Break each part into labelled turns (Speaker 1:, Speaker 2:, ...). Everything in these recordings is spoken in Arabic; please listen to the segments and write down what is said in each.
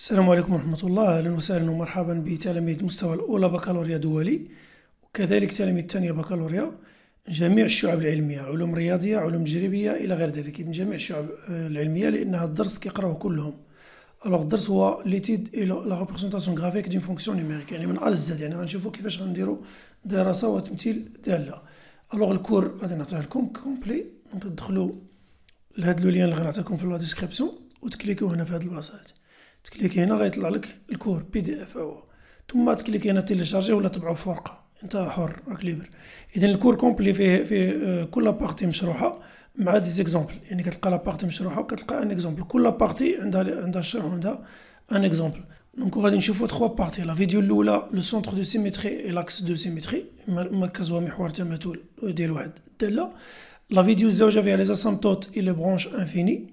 Speaker 1: السلام عليكم ورحمة الله أهلا وسهلا ومرحبا بتلاميذ مستوى الأولى بكالوريا دولي وكذلك تلاميذ الثانية بكالوريا جميع الشعب العلمية علوم رياضية علوم تجريبية إلى غير ذلك جميع الشعب العلمية لأن هذا الدرس كيقراوه كلهم الوغ الدرس هو ليتيد لا ريبريزونطاسيون غرافيك دون فونكسيون نيميريك يعني من أ لزد يعني غنشوفو كيفاش غنديرو دراسة وتمثيل دالة الوغ الكور غادي نعطيه لكم كومبلي دونك تدخلو لهاد لو ليان اللي غنعطيكم في لا ديسكريبسيون وتكليكو هنا في هاد البلاصة هادي تكليك هنا غيطلع لك الكور بي دي اف هو ثم تكليك هنا تيليشارجي ولا تبعو في ورقه انت حر راك ليبر اذا الكور كومبلي فيه فيه آه، كل بارتي مشروحه مع دي زيكزامبل يعني كتلقى لا بارتي مشروحه وكتلقى ان اكزامبل كل بارتي عندها عندها الشرح عندها ان اكزامبل دونك غادي نشوفو تخوا بارتي لا فيديو الاولى لو سونتر دو سيميتري اي لاكس دو سيميتري مركز ومحور محور تماثل ديال واحد الداله لا فيديو الزوجه فيها لي اسامبتوت اي لي برونش انفيني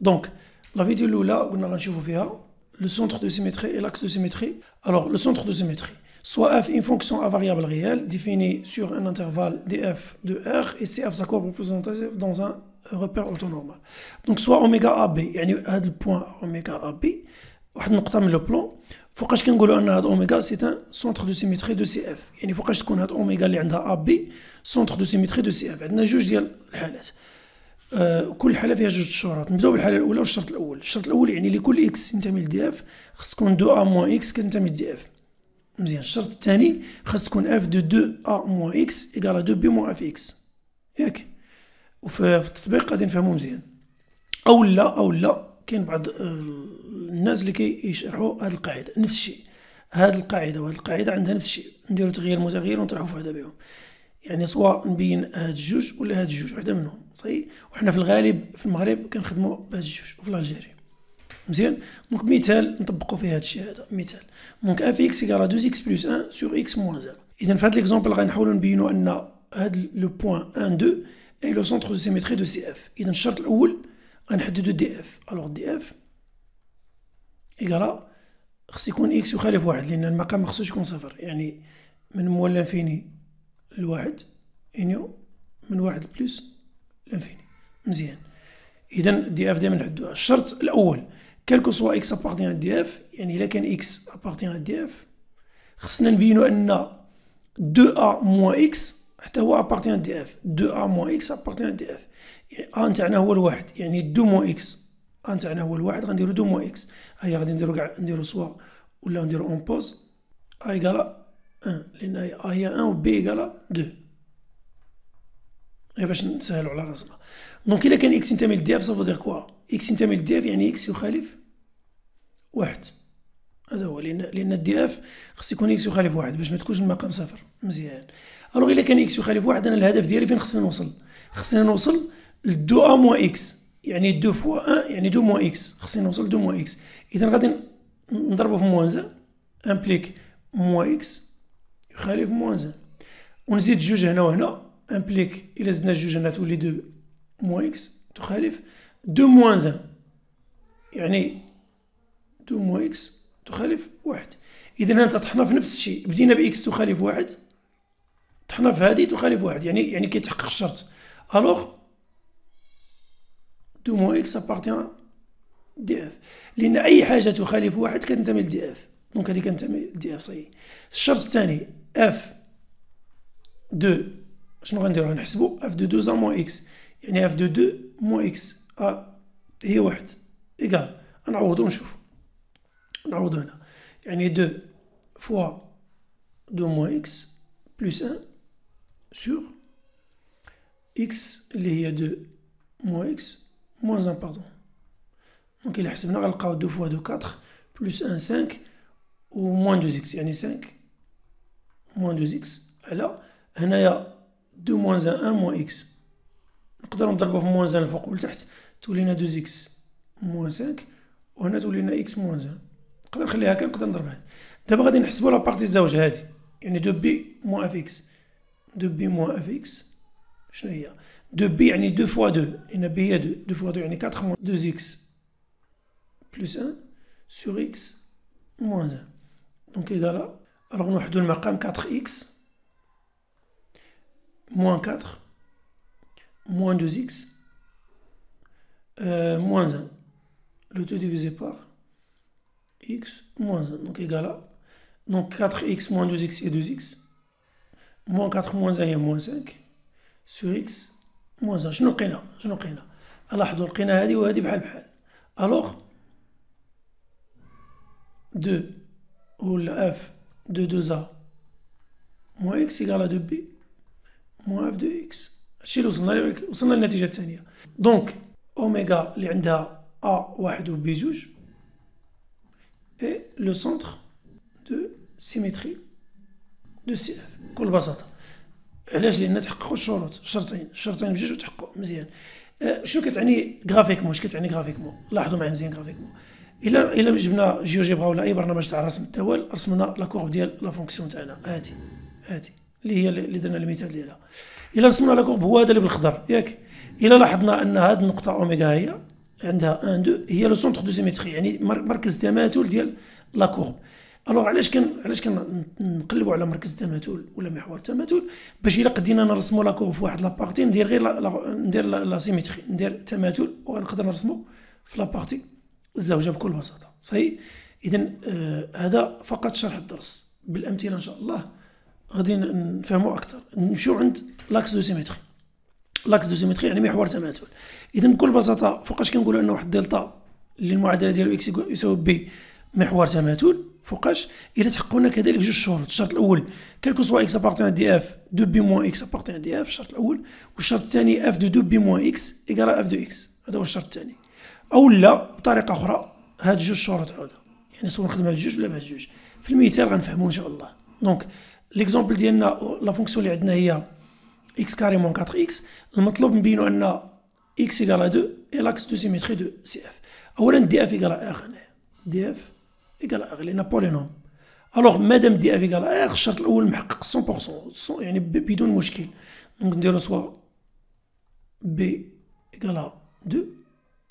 Speaker 1: Donc, la vidéo l'oula, on a le centre de symétrie et l'axe de symétrie. Alors, le centre de symétrie. Soit f une fonction à variable réelle définie sur un intervalle df de r et cf courbe représentative dans un repère autonormal. Donc soit omega ab, يعني هذا البوان oméga ab واحد النقطة من لو بلون فوقاش كنقولوا أن هذا أوميغا c'est un centre de symétrie de cf. اف يعني فوقاش تكون هاد de اللي عندها أ بي centre de symétrie de CF. centre عندنا symétrie ديال الحالات آه، كل حاله فيها جوج شروط نبداو بالحاله الاولى والشرط الاول الشرط الاول يعني لكل اكس ينتمي لدي اف خص تكون دو ا موان اكس كتنتمي لدي اف مزيان الشرط الثاني خاص تكون اف دو دو ا موان اكس ايكالا دو بي موان اف اكس ياك وفي التطبيق غادي نفهمو مزيان او لا او لا كاين بعض آه، الناس اللي كيشرحوا هذه القاعده نفس الشيء هذه القاعده وهذه القاعده عندها نفس الشيء نديرو تغيير متغير ونطرحو في هذا بهم يعني سواء نبين هاد الجوج ولا هاد الجوج وحده منهم صحيح وحنا في الغالب في المغرب كنخدموا بهاد الجوج وفي الجيري مزيان دونك مثال نطبقوا فيه هاد الشيء هذا مثال دونك اف اكس ايكال 2 اكس بلس 1 سور اكس موان 0 اذا في هاد ليكزومبل غنحاولوا نبينوا ان هاد لو بوان 1 2 اي لو سونتر دو سيميتري دو سي اف اذا الشرط الاول غنحددوا دي اف الوغ دي اف ايكال خص يكون اكس يخالف واحد لان المقام مخصوش يكون صفر يعني من مولا فيني الواحد انيو يعني من واحد بلس لانفيني مزيان اذا دي اف دائما نحدوها الشرط الاول كالكو سوا اكس ابارتيان دي اف يعني الا كان اكس ابارتيان دي اف خصنا نبينو ان 2 ا موان اكس حتى هو ابارتيان دي اف 2 ا موان اكس ابارتيان دي اف يعني ا نتاعنا هو الواحد يعني 2 موان اكس ا نتاعنا هو الواحد غنديرو 2 موان اكس هيا غادي نديرو كاع نديرو سوا ولا نديرو اون بوز ا ايكالا 1 أه، لأن أ هي 1 و بي إيكالا 2 غير باش نسهلوا على راسنا دونك إلا كان إكس ينتمي لدي إف سافو دير كوا إكس ينتمي لدي إف يعني إكس يخالف واحد هذا هو لأن لأن الدي إف خص يكون إكس يخالف واحد باش ما تكونش المقام صفر مزيان ألوغ إلا كان إكس يخالف واحد أنا الهدف ديالي فين خصني نوصل خصني نوصل لدو أ موا إكس يعني دو فوا ان يعني دو موا اكس خصني نوصل دو موا اكس اذا غادي نضربو في موانزا امبليك موا اكس يخالف موان زان ونزيد جوج هنا وهنا امبليك الى زدنا جوج هنا تولي دو مو إكس تخالف دو موان زان يعني دو مو إكس تخالف واحد إذا أنت طحنا في نفس الشيء بدينا بإكس تخالف واحد طحنا في هذه تخالف واحد يعني يعني كيتحقق الشرط الوغ دو مو إكس أبارتيان دي اف لان اي حاجه تخالف واحد كتنتمي لدي اف دونك هذه كنتمي لدي اف صي الشرط الثاني اف دو شنو غنديرو غنحسبو اف دو دو دوزا موان اكس يعني اف دو دو موان اكس ا هي واحد ايكال نعوضو نشوفو نعوضو هنا يعني دو فوا دو موان اكس بلوس ان سور اكس اللي هي دو موان اكس موان ان باردون دونك إلا حسبنا غنلقاو دو فوا دو كاتخ بلوس ان سانك و موان دو زيكس يعني 5 موان دو زيكس على هنايا دو موان زان ان موان اكس نقدروا نضربو في موان زان الفوق لتحت تولينا دو زيكس موان و هنا تولينا اكس موان زان نقدر نخليها هكا نقدر نضربها هادي دابا غادي نحسبوا لابارتي الزوج هادي يعني دو بي موان اف اكس دو بي موان اف اكس شنو هي دو بي يعني دو فوا دو لان بي هي دو دو فوا دو يعني 4 موان دوز اكس بلوس ان سور اكس موان زان Donc, Alors, on Alors نوحدو المقام 4 x moins 4, moins 2x, euh, moins 1. Le 2 divisé par x moins 1, donc égal à. Donc 4x moins 2x et 2x. Moins 4 moins 1 et moins 5 sur x moins 1. Je n'ai pas. Je n'ai crée لقينا هذه وهذه بحال 2 ولا اف دو 2 ا موان اكس يكالا دو بي موان اف دو اكس هادشي اللي وصلنا وصلنا للنتيجه الثانيه دونك اوميغا اللي عندها ا واحد و بي جوج اي لو سونتر دو سيميتري دو سي اف بكل بساطه علاش لان تحققوا الشروط شرطين الشرطين بجوج وتحققوا مزيان شو كتعني غرافيكمون شو كتعني غرافيكمون لاحظوا معايا مزيان غرافيكمون الا الا جبنا بغا ولا اي برنامج تاع رسم الدوال رسمنا لا كورب ديال لا فونكسيون تاعنا هادي هادي اللي هي اللي درنا المثال ديالها الا رسمنا لا كورب هو هذا اللي بالخضر ياك الا لاحظنا ان هذه النقطه اوميغا هي عندها ان دو هي لو سونتر دو سيميتري يعني مركز التماثل ديال لا كورب الوغ علاش كان علاش كنقلبوا على مركز التماثل ولا محور التماثل باش الا قدينا نرسموا لا كورب في واحد لابارتي ندير غير ندير لا سيميتري ندير تماثل وغنقدر نرسمو في لابارتي الزوجة بكل بساطة صحيح إذا آه هذا فقط شرح الدرس بالأمثلة إن شاء الله غادي نفهموا أكثر نمشيو عند لاكس دو سيمتري لاكس دو سيمتري يعني محور تماثل إذا بكل بساطة فوقاش كنقولوا أن واحد الدلتا اللي المعادلة ديالو إكس يساوي بي محور تماثل فوقاش الى تحققنا كذلك جوج شروط الشرط الاول كالكو سوا اكس ابارتيان دي اف دو بي موان اكس ابارتيان دي اف الشرط الاول والشرط الثاني اف دو دو بي موان اكس ايكال اف دو اكس هذا هو الشرط الثاني او لا بطريقه اخرى هاد جوج شروط عوده يعني سواء هاد جوج ولا بهاد جوج في المثال غنفهمو ان شاء الله دونك ليكزومبل ديالنا لا فونكسيون اللي عندنا هي اكس كاري مون 4 اكس المطلوب نبينو ان اكس ايكال 2 اي لاكس دو سيميتري دو سي اف اولا دي اف ايكال اغ هنا دي اف ايكال اخ لان بولينوم الوغ مادام دي اف ايكال اخ الشرط الاول محقق 100% يعني بدون مشكل دونك نديرو سوا بي ايكال 2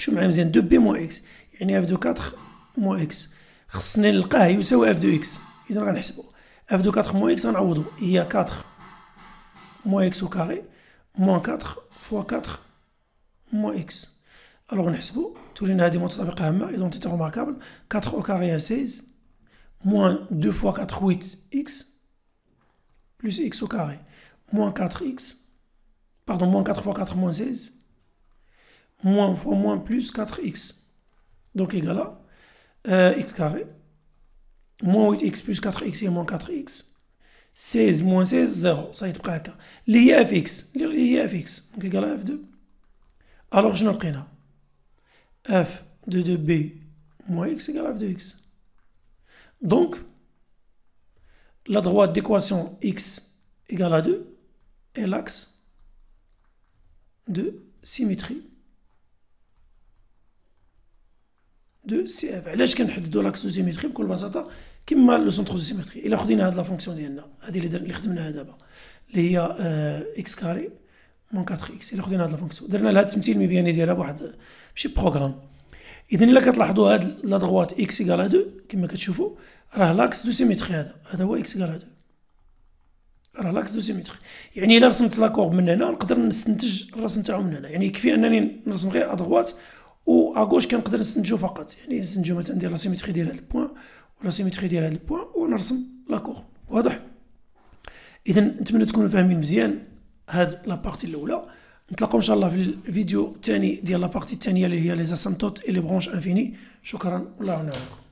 Speaker 1: Je me 2b moins x. Il y a f de 4 moins x. F de 4 moins x, il y a 4 moins x au carré, moins 4 fois 4 moins x. Alors on a démontré un 4 au carré à 16, moins 2 fois 4, 8x, plus x au carré, moins 4x, pardon, moins 4 fois 4 moins 16 moins fois moins plus 4x. Donc égale à euh, x carré. Moins 8x plus 4x et moins 4x. 16 moins 16, 0. Ça va est, prêt à L'IFX. L'IFX. Donc égale à f2. Alors je n'en f de 2b moins x égale à f de x. Donc, la droite d'équation x égale à 2 est l'axe de symétrie دو سي اف علاش كنحددوا لاكس دو سيميتري بكل بساطه كما لو سونتر دو سيميتري الا خدينا هاد لا فونكسيون ديالنا هادي اللي خدمناها دابا اللي هي اكس كاري مون 4 اكس الا خدينا هاد لا فونكسيون درنا لها التمثيل المبياني ديالها بواحد ماشي بروغرام اذا الا كتلاحظوا هاد لا دغوات اكس ايكال 2 كما كتشوفوا راه لاكس دو سيميتري هذا هذا هو اكس ايكال 2 راه لاكس دو سيميتري يعني الا رسمت لاكور من هنا نقدر نستنتج الرسم تاعو من هنا يعني يكفي انني نرسم غير ادغوات و اغوش كنقدر نسنجو فقط يعني نسنجو مثلا ندير لاسيمتري ديال هاد البوان ولا سيمتري ديال هاد البوان ونرسم كور واضح اذا نتمنى تكونوا فاهمين مزيان هاد بارتي الاولى نتلاقاو ان شاء الله في الفيديو الثاني ديال بارتي الثانيه اللي هي لي اسامتوت اي لي برونش انفيني شكرا والله يعاونكم